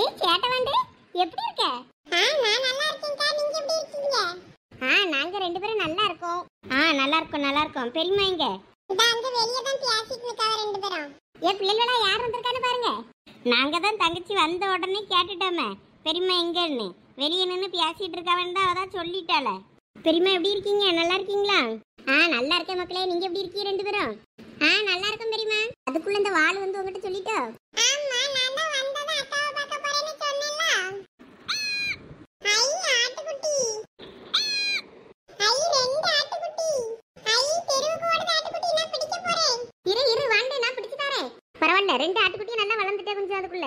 ஏய் கேட்டவண்டே எப்படி இருக்க ஆ நான் நல்லா இருக்கேன்க்கா நீங்க எப்படி இருக்கீங்க ஆ நாங்க ரெண்டு பேரும் நல்லா இருக்கோம் ஆ நல்லா இருக்கோம் நல்லா இருக்கோம் பெரியமா எங்க இதான் அங்க வெளிய தான் பேசிட்டு நிக்காவ ரெண்டு பேரும் ஏ பிள்ளைகளா யார் வந்திருக்கானு பாருங்க நாங்க தான் தங்கச்சி வந்த உடனே கேட்டுட்டோமே பெரியமா எங்கன்னு வெளியே நின்று பேசிட்டு இருக்காவன்னு தான் அவதான் சொல்லிட்டாள பெரியமா எப்படி இருக்கீங்க நல்லா இருக்கீங்களா ஆ நல்லா இருக்கேன் மக்களே நீங்க எப்படி இருக்கீங்க ரெண்டு பேரும் ஆ நல்லா இருக்கேன் பெரியமா அதுக்குள்ள இந்த வாள் வந்து உங்ககிட்ட சொல்லிட்டோம் ஆமா நான் தான் ரெண்டு ஆட்டுக்குட்டியும் நல்லா வளர்ந்துட்டே கொஞ்சம் அதுக்குள்ள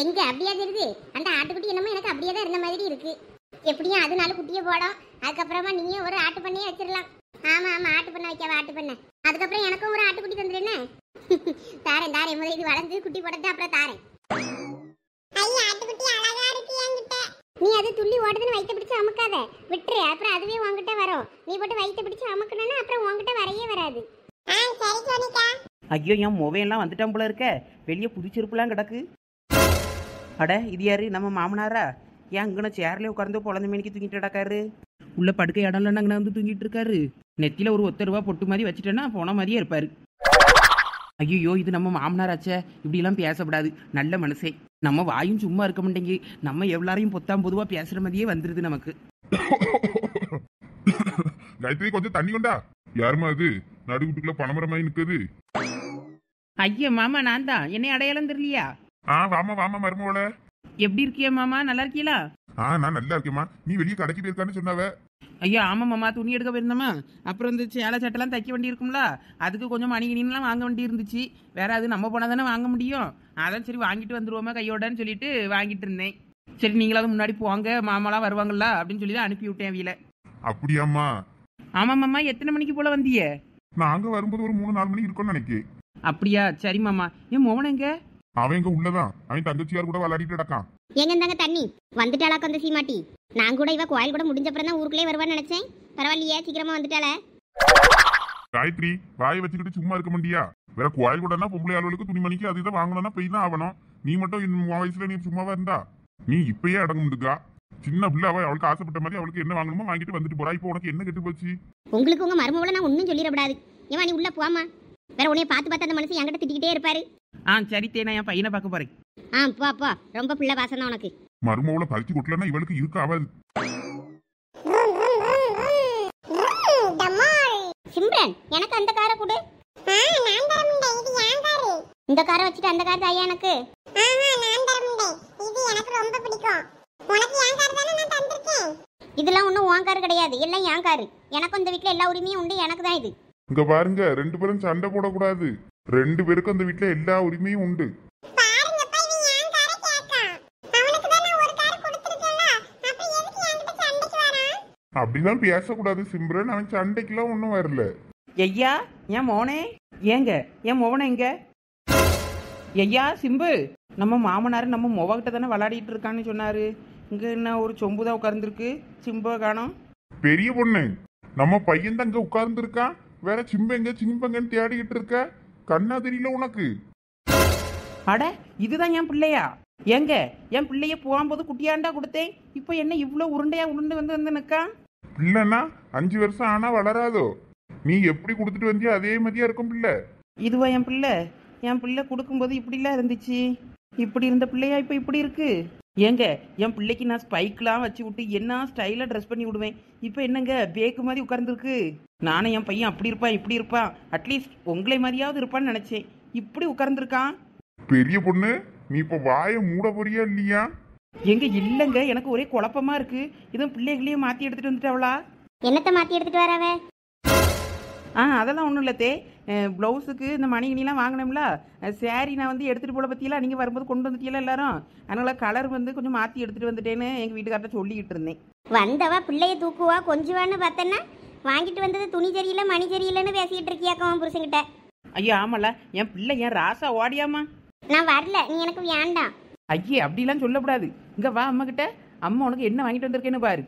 எங்க அப்படியே தெரியுது அந்த ஆட்டுக்குட்டி என்னமோ எனக்கு அப்படியே தான் இருந்த மாதிரி இருக்கு எப்படியும் அது நாலு குட்டியை போடும் அதுக்கப்புறமா நீயும் ஒரு ஆட்டு பண்ணையே வச்சிடலாம் ஆமா ஆமா ஆட்டு பண்ண வைக்கவா ஆட்டு பண்ண அதுக்கப்புறம் எனக்கும் ஒரு ஆட்டுக்குட்டி தந்துடுனே தாரேன் தாரேன் முதல்ல இது வளர்ந்து குட்டி போடுறது அப்புறம் தாரேன் அமுக்காத விட்டுரு அப்புறம் அதுவே உங்ககிட்ட வரும் நீ போட்டு வயிற்று பிடிச்சி அமுக்கணும்னா அப்புறம் உங்ககிட்ட வரையே வராது ஐயோ என் மொபைல்லாம் வந்துட்டான் போல இருக்க வெளியே புதுச்சிருப்புலாம் கிடக்கு அட இது யாரு நம்ம மாமனாரா ஏன் அங்கன சேர்ல உட்கார்ந்து பொழந்த மேனிக்கு தூங்கிட்டு கிடக்காரு உள்ள படுக்கை இடம் அங்கே வந்து தூங்கிட்டு இருக்காரு நெத்தியில் ஒரு ஒத்த ரூபா பொட்டு மாதிரி வச்சுட்டேன்னா போன மாதிரியே இருப்பாரு ஐயோ இது நம்ம மாமனாராச்சே இப்படிலாம் பேசப்படாது நல்ல மனசே நம்ம வாயும் சும்மா இருக்க மாட்டேங்கி நம்ம எவ்வளாரையும் பொத்தாம் பொதுவா பேசுற மாதிரியே வந்துருது நமக்கு காயத்ரி கொஞ்சம் தண்ணி கொண்டா யாருமா அது நடுவுட்டுக்குள்ள பணமரமாய் நிக்குது ஐயோ மாமா நான் தான் என்னை அடையாளம் தெரியலையா ஆ வாமா வாமா மருமவள எப்படி இருக்கியா மாமா நல்லா இருக்கீங்களா ஆ நான் நல்லா இருக்கேம்மா நீ வெளியே கடைக்கு போயிருக்கான்னு சொன்னாவ ஐயா ஆமாம் மாமா துணி எடுக்க போயிருந்தோமா அப்புறம் வந்து சேலை சட்டெல்லாம் தைக்க வேண்டி இருக்கும்ல அதுக்கு கொஞ்சம் மணிகிணின்லாம் வாங்க வேண்டி இருந்துச்சு வேற அது நம்ம போனால் தானே வாங்க முடியும் அதான் சரி வாங்கிட்டு வந்துருவோமா கையோடன்னு சொல்லிட்டு வாங்கிட்டு இருந்தேன் சரி நீங்களாவது முன்னாடி போங்க மாமாலாம் வருவாங்களா அப்படின்னு சொல்லி தான் அனுப்பி விட்டேன் வீல அப்படியாம்மா ஆமா மாமா எத்தனை மணிக்கு போல வந்திய நாங்க வரும்போது ஒரு மூணு நாலு மணி இருக்கும்னு நினைக்கிறேன் அப்படியா சரி மாமா ஏன் மோனங்க எங்க அவன் இங்க உள்ளதான் அவன் தங்கச்சியார் கூட விளையாடிட்டு நடக்கான் எங்க இருந்தாங்க தண்ணி வந்துட்டாளாக்கு அந்த சீமாட்டி நான் கூட இவ கோயில் கூட முடிஞ்ச அப்புறம் தான் ஊருக்குள்ளே வருவான்னு நினைச்சேன் பரவாயில்லையே சீக்கிரமா வந்துட்டால காயத்ரி வாய் வச்சுக்கிட்டு சும்மா இருக்க முடியா வேற கோயில் கூடனா பொம்பளை ஆளுகளுக்கு துணிமணிக்கு அது இதை வாங்கணும்னா போய் தான் ஆகணும் நீ மட்டும் இன்னும் வயசுல நீ சும்மாவா இருந்தா நீ இப்பயே அடங்க முடிக்கா சின்ன பிள்ளை அவள் அவளுக்கு ஆசைப்பட்ட மாதிரி அவளுக்கு என்ன வாங்கணுமோ வாங்கிட்டு வந்துட்டு போறா இப்போ உனக்கு என்ன கெட்டு போச்சு உங்களுக்கு உங்க மருமவள நான் ஒன்னும் சொல்லிடக்கூடாது ஏமா நீ உள்ள போமா வேற உன்னைய பார்த்து பார்த்து அந்த மனுஷன் என்கிட்ட திட்டிக்கிட்டே இருப்பாரு ஆ சரி தேனா என் பையனை பார்க்க போறேன் ஆ போ போ ரொம்ப பிள்ளை பாசம் தான் உனக்கு மருமவளை பருத்தி கொட்டலன்னா இவளுக்கு இருக்க ஆகாது சிம்ரன் எனக்கு அந்த காரை கொடு இந்த காரை வச்சுட்டு அந்த கார் தாயா எனக்கு இதெல்லாம் ஒன்றும் உன் கார் கிடையாது எல்லாம் என் கார் எனக்கும் இந்த வீட்டில் எல்லா உரிமையும் உண்டு எனக்கு தான் இது இங்கே பாருங்க ரெண்டு பேரும் சண்டை போடக்கூடாது ரெண்டு பேருக்கும் அந்த வீட்டில் எல்லா உரிமையும் உண்டு அப்படிலாம் பேசக்கூடாது சிம்ரன் அவன் சண்டைக்கெல்லாம் ஒன்றும் வரல ஐயா என் மோனே ஏங்க என் மோவனை எங்க ஐயா சிம்பு நம்ம மாமனார் நம்ம மொவகிட்ட தானே விளையாடிட்டு இருக்கான்னு சொன்னாரு இங்க என்ன ஒரு சொம்பு தான் உட்கார்ந்துருக்கு சிம்பு காணும் பெரிய பொண்ணு நம்ம பையன் தங்க இங்க உட்கார்ந்துருக்கான் வேற எங்க சிம்பங்கன்னு தேடிக்கிட்டு இருக்க கண்ணா தெரியல உனக்கு அட இதுதான் என் பிள்ளையா ஏங்க என் பிள்ளைய போகும்போது குட்டியாண்டா கொடுத்தேன் இப்போ என்ன இவ்வளோ உருண்டையா உருண்டு வந்து வந்து நிற்கான் பிள்ளைன்னா அஞ்சு வருஷம் ஆனா வளராதோ நீ எப்படி கொடுத்துட்டு வந்தியோ அதே மாதிரியா இருக்கும் பிள்ளை இதுவா என் பிள்ளை என் பிள்ளை கொடுக்கும்போது இப்படிலாம் இருந்துச்சு இப்படி இருந்த பிள்ளையா இப்போ இப்படி இருக்கு ஏங்க என் பிள்ளைக்கு நான் ஸ்பைக்லாம் வச்சு விட்டு என்ன ஸ்டைலாக ட்ரெஸ் பண்ணி விடுவேன் இப்போ என்னங்க பேக்கு மாதிரி உட்கார்ந்துருக்கு நானும் என் பையன் அப்படி இருப்பான் இப்படி இருப்பான் அட்லீஸ்ட் உங்களை மாதிரியாவது இருப்பான்னு நினச்சேன் இப்படி உட்கார்ந்துருக்கான் பெரிய பொண்ணு நீ இப்போ வாயை மூட போறியா இல்லையா எங்க இல்லைங்க எனக்கு ஒரே குழப்பமா இருக்கு இதுவும் பிள்ளைகளையும் மாற்றி எடுத்துட்டு வந்துட்டவளா என்னத்தை மாற்றி எடுத்துட்டு வராவ ஆ அதெல்லாம் ஒன்றும் தே ப்ளவுஸுக்கு இந்த மணிகிணிலாம் வாங்கினோம்ல சாரி நான் வந்து எடுத்துகிட்டு போல பற்றியெல்லாம் நீங்கள் வரும்போது கொண்டு வந்துட்டீங்களா எல்லாரும் அதனால் கலர் வந்து கொஞ்சம் மாற்றி எடுத்துகிட்டு வந்துட்டேன்னு எங்கள் வீட்டுக்கார்ட்ட சொல்லிக்கிட்டு இருந்தேன் வந்தவா பிள்ளைய தூக்குவா கொஞ்சுவான்னு பார்த்தேன்னா வாங்கிட்டு வந்தது துணி சரியில்லை மணி சரியில்லைன்னு பேசிக்கிட்டு இருக்கியாக்கா உன் புருஷன்கிட்ட ஐயோ ஆமால என் பிள்ளை என் ராசா ஓடியாமா நான் வரல நீ எனக்கு வேண்டாம் ஐயே அப்படிலாம் சொல்லக்கூடாது இங்க வா அம்மா கிட்ட அம்மா உனக்கு என்ன வாங்கிட்டு வந்திருக்கேன்னு பாரு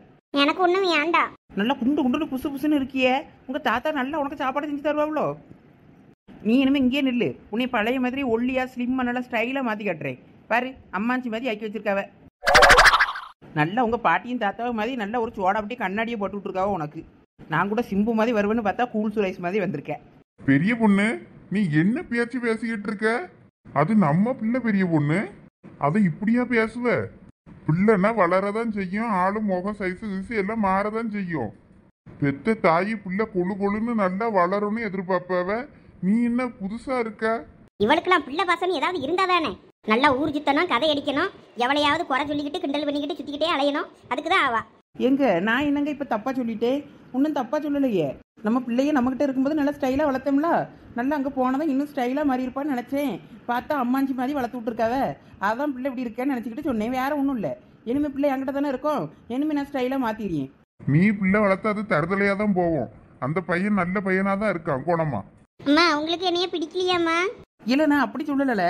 எனக்கு ஒண்ணும் ஏண்டா நல்லா குண்டு குண்டு புசு புசுன்னு இருக்கியே உங்க தாத்தா நல்லா உனக்கு சாப்பாடு செஞ்சு தருவாங்களோ நீ இனிமே இங்கேயே நில்லு உன்னை பழைய மாதிரி ஒல்லியா ஸ்லிம்மா நல்லா ஸ்டைலா மாத்தி கட்டுறேன் பாரு அம்மாச்சி மாதிரி ஆக்கி வச்சிருக்காவ நல்லா உங்க பாட்டியும் தாத்தாவும் மாதிரி நல்லா ஒரு சோடா அப்படியே கண்ணாடியை போட்டு விட்டுருக்காவ உனக்கு நான் கூட சிம்பு மாதிரி வருவேன்னு பார்த்தா கூல் சுரேஷ் மாதிரி வந்திருக்கேன் பெரிய பொண்ணு நீ என்ன பேச்சு பேசிக்கிட்டு இருக்க அது நம்ம பிள்ளை பெரிய பொண்ணு அதை இப்படியா பேசுவ பிள்ளைன்னா வளரதான் செய்யும் ஆளு முகம் சைஸு சைசு எல்லாம் மாறதான் செய்யும் பெத்த தாயி பிள்ளை கொழு கொழுன்னு நல்லா வளரும்னு எதிர்பார்ப்பவ நீ என்ன புதுசா இருக்க இவளுக்கெல்லாம் பிள்ளை பாசம் ஏதாவது இருந்தா தானே நல்லா ஊர் சுத்தணும் கதை அடிக்கணும் எவளையாவது குறை சொல்லிக்கிட்டு கிண்டல் பண்ணிக்கிட்டு சுத்திக்கிட்டே அலையணும் அதுக்குதான் ஆவா எங்க நான் என்னங்க இப்ப தப்பா சொல்லிட்டேன் ஒன்றும் தப்பாக சொல்லலையே நம்ம பிள்ளைய நம்மகிட்ட இருக்கும்போது நல்லா ஸ்டைலாக வளர்த்தோம்ல நல்லா அங்கே போனதான் இன்னும் ஸ்டைலாக மாறி இருப்பான்னு நினச்சேன் பார்த்தா அம்மாஞ்சி மாதிரி வளர்த்து விட்ருக்காவ அதான் பிள்ளை இப்படி இருக்கேன்னு நினச்சிக்கிட்டு சொன்னேன் வேற ஒன்றும் இல்லை இனிமே பிள்ளை என்கிட்ட தானே இருக்கும் இனிமே நான் ஸ்டைலாக மாற்றிடுறேன் நீ பிள்ளை வளர்த்து அது தருதலையாக தான் போவோம் அந்த பையன் நல்ல பையனாக தான் இருக்கான் கோணமா அம்மா உங்களுக்கு என்னைய பிடிக்கலையாம்மா இல்ல நான் அப்படி சொல்லல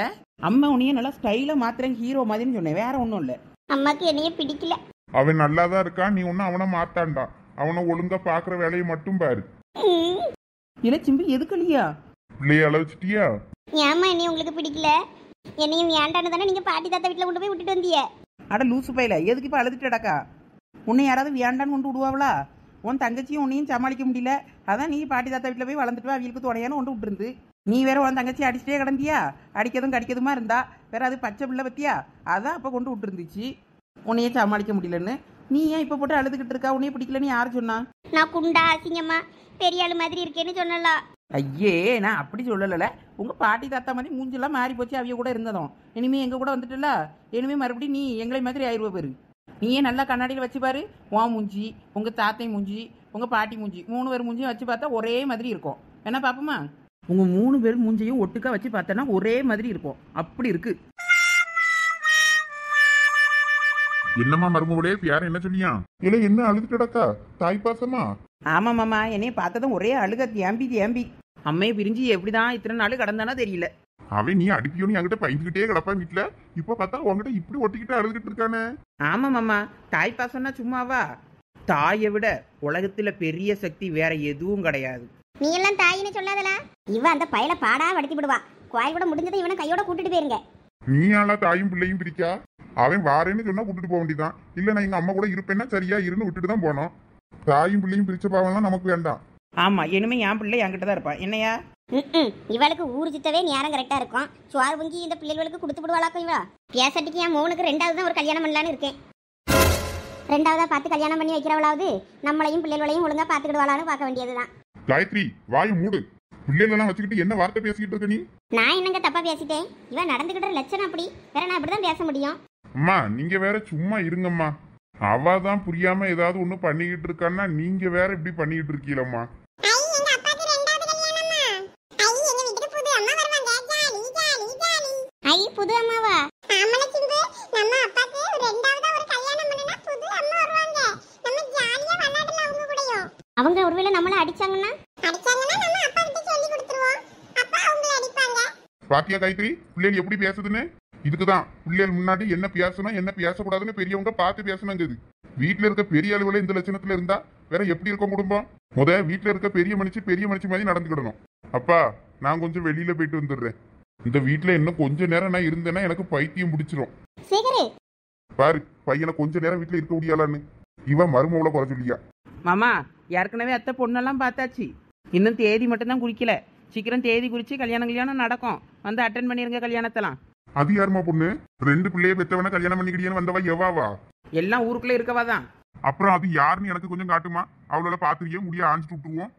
அம்மா உனியே நல்லா ஸ்டைலாக மாத்துறேன் ஹீரோ மாதிரின்னு சொன்னேன் வேற ஒன்றும் இல்லை அம்மாக்கு என்னைய பிடிக்கல அவன் நல்லா தான் இருக்கான் நீ ஒன்றும் அவனை மாத்தான்டா அவனை ஒழுங்கா பாக்குற வேலையை மட்டும் பாரு இல்ல சிம்பு எதுக்கு இல்லையா பிள்ளைய அளவச்சிட்டியா ஏமா என்னைய உங்களுக்கு பிடிக்கல என்னையும் ஏண்டானு தானே நீங்க பாட்டி தாத்தா வீட்டுல கொண்டு போய் விட்டுட்டு வந்தீங்க அட லூசு பையில எதுக்கு இப்ப அழுதுட்டடக்கா உன்னை யாராவது வேண்டான்னு கொண்டு விடுவாங்களா உன் தங்கச்சியும் உன்னையும் சமாளிக்க முடியல அதான் நீ பாட்டி தாத்தா வீட்டில் போய் வளர்ந்துட்டு அவங்களுக்கு துணையான கொண்டு விட்டுருந்து நீ வேற உன் தங்கச்சி அடிச்சிட்டே கிடந்தியா அடிக்கிறதும் கடிக்கிறதுமா இருந்தா வேற அது பச்சை பிள்ளை பத்தியா அதான் அப்போ கொண்டு விட்டுருந்துச்சு உன்னையே சமாளிக்க முடியலன்னு நீ ஏன் இப்ப போட்டு அழுதுகிட்டு இருக்கா உனே பிடிக்கலன்னு யாரு சொன்னா நான் குண்டா அசிங்கம்மா பெரிய ஆளு மாதிரி இருக்கேன்னு சொன்னலாம் ஐயே நான் அப்படி சொல்லலைல உங்க பாட்டி தாத்தா மாதிரி மூஞ்செல்லாம் மாறி போச்சு அவிய கூட இருந்ததும் இனிமே எங்க கூட வந்துட்டுல இனிமே மறுபடியும் நீ எங்களை மாதிரி ஆயிரம் பேரு நீயே நல்லா கண்ணாடியில் வச்சு பாரு உன் மூஞ்சி உங்க தாத்தை மூஞ்சி உங்க பாட்டி மூஞ்சி மூணு பேர் மூஞ்சியும் வச்சு பார்த்தா ஒரே மாதிரி இருக்கும் என்ன பாப்போமா உங்க மூணு பேர் மூஞ்சியும் ஒட்டுக்கா வச்சு பார்த்தோன்னா ஒரே மாதிரி இருக்கும் அப்படி இருக்கு என்னம்மா மருமகளே யாரும் என்ன சொல்லியா இல்ல என்ன அழுது கிடக்கா தாய் பாசமா ஆமா மாமா என்னைய பார்த்ததும் ஒரே அழுக ஏம்பி ஏம்பி அம்மைய பிரிஞ்சு எப்படிதான் இத்தனை நாள் கடந்தானா தெரியல அவன் நீ அடிக்கணும் என்கிட்ட பயந்துகிட்டே கிடப்பா வீட்டுல இப்ப பார்த்தா உங்ககிட்ட இப்படி ஒட்டிக்கிட்டு அழுதுகிட்டு இருக்கானே ஆமா மாமா தாய் பாசம்னா சும்மாவா தாயை விட உலகத்துல பெரிய சக்தி வேற எதுவும் கிடையாது நீ எல்லாம் தாயின்னு சொல்லாதல இவ அந்த பயல பாடா வடுத்தி விடுவா கோயில் கூட முடிஞ்சதை இவனை கையோட கூட்டிட்டு போயிருங்க நீ ஆளா தாயும் பிள்ளையும் பிரிக்கா அவன் வாரேன்னு சொன்னா கூட்டிட்டு போக வேண்டியதான் இல்ல நான் எங்க அம்மா கூட இருப்பேன்னா சரியா இருந்து விட்டுட்டு தான் போனோம் தாயும் பிள்ளையும் பிரிச்ச பாவம்லாம் நமக்கு வேண்டாம் ஆமா இனிமே என் பிள்ளை என்கிட்ட தான் இருப்பான் என்னையா இவளுக்கு ஊர் சுத்தவே நேரம் கரெக்டா இருக்கும் சுவார் பொங்கி இந்த பிள்ளைகளுக்கு கொடுத்து விடுவாளாக்கும் இவளா பேசட்டிக்கு என் மோனுக்கு ரெண்டாவது தான் ஒரு கல்யாணம் பண்ணலான்னு இருக்கேன் ரெண்டாவதா பார்த்து கல்யாணம் பண்ணி வைக்கிறவளாவது நம்மளையும் பிள்ளைகளையும் ஒழுங்கா பாத்துக்கிடுவாளான்னு பார்க்க வேண்டியதுதான் காயத்ரி வாய் மூடு பிள்ளைகளெல்லாம் வச்சுக்கிட்டு என்ன வார்த்தை பேசிக்கிட்டு இருக்க நீ நான் என்னங்க தப்பா பேசிட்டேன் இவன் நடந்துகிட்டு லட்சணம் அப்படி வேற நான் இப்படி பேச முடியும் அம்மா நீங்க வேற சும்மா இருங்கம்மா அவ தான் புரியாம ஏதாவது ஒண்ணு பண்ணிக்கிட்டு இருக்கான்னா நீங்க வேற இப்படி பண்ணிக்கிட்டு இருக்கீங்களம்மா புது அம்மாவா அவங்க ஒருவேளை நம்மள அடிச்சாங்கன்னா பாத்தியா காயத்ரி பிள்ளைங்க எப்படி பேசுதுன்னு இதுக்குதான் பிள்ளைகள் முன்னாடி என்ன பேசணும் என்ன பேசக்கூடாதுன்னு பெரியவங்க பார்த்து பேசணுங்குது வீட்டுல இருக்க பெரிய அளவுல இந்த லட்சணத்துல இருந்தா வேற எப்படி இருக்கும் குடும்பம் முத வீட்டுல இருக்க பெரிய மனுஷி பெரிய மனுஷி மாதிரி நடந்துக்கிடணும் அப்பா நான் கொஞ்சம் வெளியில போயிட்டு வந்துடுறேன் இந்த வீட்டுல இன்னும் கொஞ்ச நேரம் நான் இருந்தேன்னா எனக்கு பைத்தியம் பிடிச்சிரும் பாரு பையனை கொஞ்ச நேரம் வீட்டுல இருக்க முடியாளான்னு இவன் மருமகளை குறை சொல்லியா மாமா ஏற்கனவே அத்தை பொண்ணெல்லாம் பார்த்தாச்சு இன்னும் தேதி மட்டும் தான் குறிக்கல சீக்கிரம் தேதி குறித்து கல்யாணம் கல்யாணம் நடக்கும் வந்து அட்டன் பண்ணிருங்க கல்யாணத்தெல்லாம் அது யாருமா பொண்ணு ரெண்டு பிள்ளைய பெற்றவன கல்யாணம் பண்ணிக்கிட்டியான்னு வந்தவா எவாவா எல்லாம் ஊருக்குள்ள இருக்கவா தான் அப்புறம் அது யாருன்னு எனக்கு கொஞ்சம் காட்டுமா அவளோட பாத்துக்கியே முடிய ஆஞ்சிட்டு விட்டுருவோம்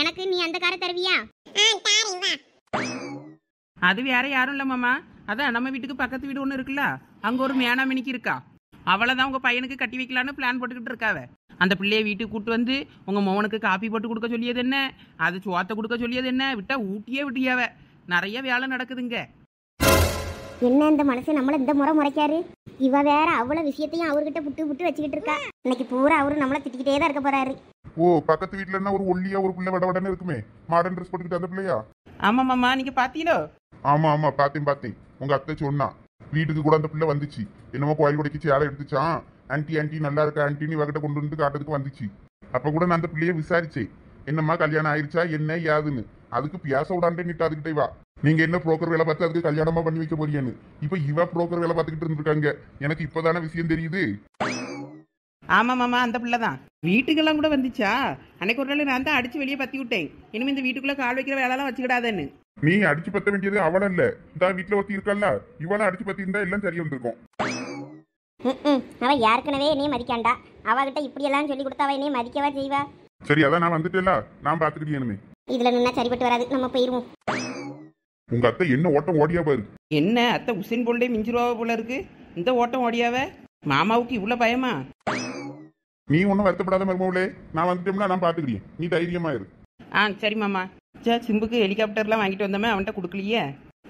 எனக்கு நீ அந்த காரை தருவியா அது வேற யாரும் இல்ல மாமா அதான் நம்ம வீட்டுக்கு பக்கத்து வீடு ஒண்ணு இருக்குல்ல அங்க ஒரு மேனாமினிக்கு இருக்கா அவளதான் உங்க பையனுக்கு கட்டி வைக்கலான்னு பிளான் போட்டுக்கிட்டு இருக்காவ அந்த பிள்ளைய வீட்டுக்கு கூட்டு வந்து உங்க மோனுக்கு காப்பி போட்டு கொடுக்க சொல்லியது என்ன அது சுவாத்த கொடுக்க சொல்லியது என்ன விட்டா ஊட்டியே விட்டியாவே நிறைய வேலை நடக்குதுங்க என்ன இந்த மனசு நம்மள இந்த முறை முறைக்காரு இவ வேற அவ்வளவு விஷயத்தையும் அவர்கிட்ட புட்டு புட்டு வச்சுக்கிட்டு இருக்கா இன்னைக்கு பூரா அவரு நம்மள திட்டிக்கிட்டே தான் இருக்க போறாரு ஓ பக்கத்து வீட்ல என்ன ஒரு ஒல்லியா ஒரு பிள்ளை வடவடன்னு இருக்குமே மாடர்ன் ட்ரெஸ் போட்டுக்கிட்டு அந்த பிள்ளையா ஆமாமாம்மா நீங்க பாத்தீங்களோ ஆமா ஆமா பாத்தேன் பாத்தேன் உங்க அத்தை சொன்னா வீட்டுக்கு கூட அந்த பிள்ளை வந்துச்சு என்னமோ கோயில் கொடைக்கு சேலை எடுத்துச்சான் ஆன்டி ஆன்டி நல்லா இருக்கா ஆன்டின்னு இவகிட்ட கொண்டு வந்து காட்டுறதுக்கு வந்துச்சு அப்ப கூட நான் அந்த பிள்ளைய விசாரிச்சேன் என்னம்மா கல்யாணம் ஆயிடுச்சா என்ன ஏதுன்னு அதுக்கு பியாச விடாண்டே நிட்டு அதுக்கிட்டே வா நீங்க என்ன புரோக்கர் வேலை பார்த்து அதுக்கு கல்யாணமா பண்ணி வைக்க போறீங்கன்னு இப்ப இவ புரோக்கர் வேலை பார்த்துக்கிட்டு இருந்திருக்காங்க எனக்கு இப்பதான விஷயம் தெரியுது ஆமா மாமா அந்த பிள்ளைதான் வீட்டுக்கெல்லாம் கூட வந்துச்சா அன்னைக்கு ஒரு நாள் நான் தான் அடிச்சு வெளியே பத்தி விட்டேன் இனிமே இந்த வீட்டுக்குள்ள கால் வைக்கிற எல்லாம் வச்சுக்கிடாதேன்னு நீ அடிச்சு பத்த வேண்டியது அவள இல்ல இந்த வீட்டுல ஒருத்தி இருக்கல்ல இவள அடிச்சு பத்தி இருந்தா எல்லாம் சரி வந்திருக்கும் அவ ஏற்கனவே நீ மதிக்காண்டா அவகிட்ட இப்படி எல்லாம் சொல்லி கொடுத்தாவ நீ மதிக்கவா செய்வா சரி அதான் நான் வந்துட்டேல நான் பாத்துக்கிட்டே இதுல நல்லா சரிப்பட்டு வராது நம்ம போயிருவோம் உங்க அத்தை என்ன ஓட்டம் ஓடியா பாரு என்ன அத்தை உசேன் போல்டே மிஞ்சிருவா போல இருக்கு இந்த ஓட்டம் ஓடியாவ மாமாவுக்கு இவ்வளவு பயமா நீ ஒன்றும் வருத்தப்படாத மருமகளே நான் வந்துட்டோம்னா நான் பார்த்துக்கிறேன் நீ தைரியமா இரு ஆ சரி மாமா சே சிம்புக்கு ஹெலிகாப்டர்லாம் வாங்கிட்டு வந்தோமே அவன்கிட்ட கொடுக்கலையே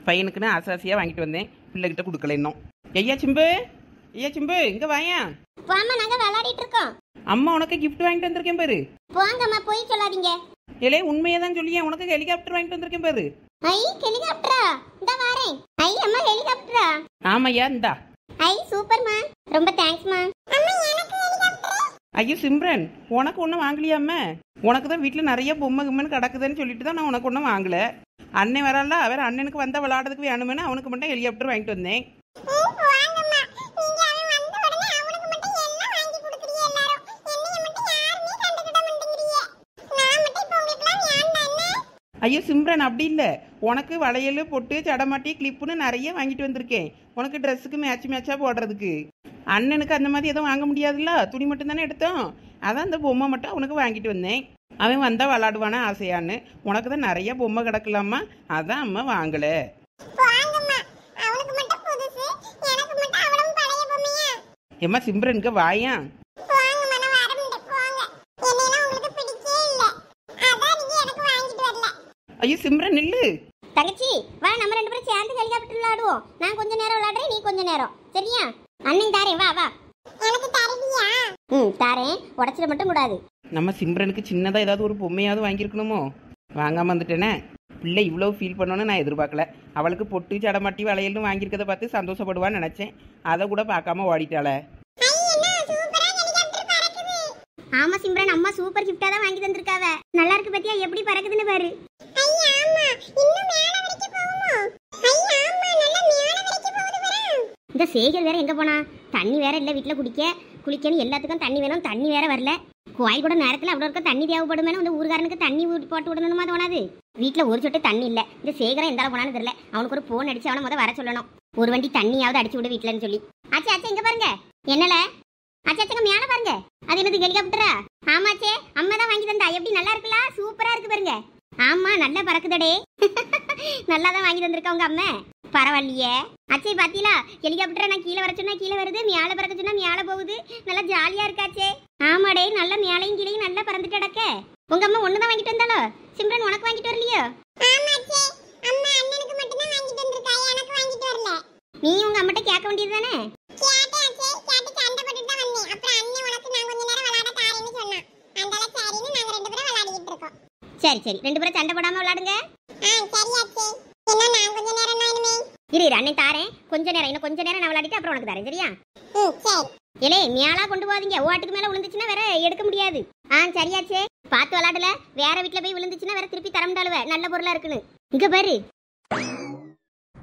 பையனுக்குன்னு ஆசை ஆசையாக வாங்கிட்டு வந்தேன் பிள்ளைகிட்ட கொடுக்கல இன்னும் ஐயா சிம்பு ஐயா சிம்பு இங்கே வாயா வாமா நாங்க விளையாடிட்டு இருக்கோம் அம்மா உனக்கு கிஃப்ட் வாங்கிட்டு வந்திருக்கேன் பாரு போங்கம்மா போய் சொல்லாதீங்க ஏலே உண்மையே தான் சொல்லியே உனக்கு ஹெலிகாப்டர் வாங்கிட்டு வந்திருக்கேன் பாரு ஐ ஹெலிகாப்டரா இந்த வாரேன் ஐ அம்மா ஹெலிகாப்டரா ஆமாயா இந்தா ஐ சூப்பர்மா ரொம்ப ஹெலிகாப்டர் ஐயோ சிம்ரன் உனக்கு வாங்களியா அம்மா உனக்கு தான் வீட்ல நிறைய பொம்மை கிம்மன் கிடக்குதுன்னு சொல்லிட்டு தான் நான் உனக்கு ஒன்றும் வாங்கல அண்ணன் வரல அவர் அண்ணனுக்கு வந்த விளையாடுறதுக்கு வேணுமே அவனுக்கு மட்டும் ஹெலிகாப்டர் வாங்கிட்டு வந்தேன் ஐயோ சிம்ரன் அப்படி இல்லை உனக்கு வளையல் பொட்டு சடமாட்டி கிளிப்புன்னு நிறைய வாங்கிட்டு வந்திருக்கேன் உனக்கு ட்ரெஸ்ஸுக்கு மேட்ச் மேட்சாக போடுறதுக்கு அண்ணனுக்கு அந்த மாதிரி எதுவும் வாங்க முடியாதுல்ல துணி மட்டும் தானே எடுத்தோம் அதான் அந்த பொம்மை மட்டும் அவனுக்கு வாங்கிட்டு வந்தேன் அவன் வந்தால் விளாடுவானா ஆசையான்னு உனக்கு தான் நிறைய பொம்மை கிடக்கலாமா அதான் அம்மா வாங்கலை ஏம்மா சிம்ரனுக்கு வாயா ஐயோ சிம்ரன் நில்லு தங்கச்சி வா நம்ம ரெண்டு பேரும் சேர்ந்து ஹெலிகாப்டர் விளையாடுவோம் நான் கொஞ்ச நேரம் விளையாடுறேன் நீ கொஞ்ச நேரம் சரியா அண்ணன் தாரே வா வா எனக்கு தருவியா ம் தாரேன் உடச்சிட மட்டும் கூடாது நம்ம சிம்ரனுக்கு சின்னதாக ஏதாவது ஒரு பொம்மையாவது வாங்கியிருக்கணுமோ வாங்காமல் வந்துட்டேனே பிள்ளை இவ்வளோ ஃபீல் பண்ணணும்னு நான் எதிர்பார்க்கல அவளுக்கு பொட்டு சடமாட்டி வளையல்னு வாங்கியிருக்கத பார்த்து சந்தோஷப்படுவான்னு நினச்சேன் அதை கூட பார்க்காம ஓடிட்டாள ஆமா சிம்ரன் அம்மா சூப்பர் கிஃப்டா தான் வாங்கி தந்திருக்காவ நல்லா இருக்கு பத்தியா எப்படி பறக்குதுன்னு பாரு இந்த சேகர் வேற எங்க போனா தண்ணி வேற இல்ல வீட்டுல குடிக்க குளிக்கணும் எல்லாத்துக்கும் தண்ணி வேணும் தண்ணி வேற வரல கோயில் கூட நேரத்தில் அவ்வளோ இருக்க தண்ணி தேவைப்படுமே அந்த ஊருக்காரனுக்கு தண்ணி போட்டு விடணுமா தோணாது வீட்டில் ஒரு சொட்டு தண்ணி இல்லை இந்த சேகரம் எந்தாலும் போனான்னு தெரியல அவனுக்கு ஒரு ஃபோன் அடிச்சு அவனை முதல் வர சொல்லணும் ஒரு வண்டி தண்ணியாவது அடிச்சு விடு வீட்டிலன்னு சொல்லி அச்சா அச்சா இங்கே பாருங்க என்னல அச்சா அச்சா மேல பாருங்க அது என்னது ஹெலிகாப்டரா ஆமாச்சே அம்மா தான் வாங்கி தந்தா எப்படி நல்லா இருக்குல்ல சூப்பராக இருக்கு பாருங்க ஆமா நல்லா பறக்குதடே நல்லா தான் வாங்கி தந்திருக்கா உங்க அம்மா பரவாயில்லையே அச்சே பாத்தீங்களா ஹெலிகாப்டர் நான் கீழே வர சொன்னா கீழே வருது மேல பறக்க சொன்னா மேலே போகுது நல்லா ஜாலியா இருக்காச்சே ஆமாடே நல்ல மேலையும் கீழையும் நல்லா பறந்துட்டு அடக்க உங்க அம்மா ஒண்ணுதான் வாங்கிட்டு வந்தாலோ சிம்ரன் உனக்கு வாங்கிட்டு வரலையோ நீ உங்க அம்மாட்ட கேட்க வேண்டியது தானே கேட்டேன் கேட்டு சண்டை போட்டுட்டு தான் வந்தேன் அப்புறம் அண்ணன் உனக்கு நான் கொஞ்ச நேரம் சரி சரி ரெண்டு பேரும் சண்டை போடாம விளையாடுங்க இரு இரு அண்ணன் தாரேன் கொஞ்ச நேரம் இன்னும் கொஞ்ச நேரம் நான் விளையாடிட்டு அப்புறம் உனக்கு தரேன் சரியா இலே மேலா கொண்டு போவாதீங்க ஓட்டுக்கு மேல விழுந்துச்சுன்னா வேற எடுக்க முடியாது ஆ சரியாச்சே பார்த்து விளையாடல வேற வீட்டுல போய் விழுந்துச்சுன்னா வேற திருப்பி தரமுடாளுவ நல்ல பொருளா இருக்குன்னு இங்க பாரு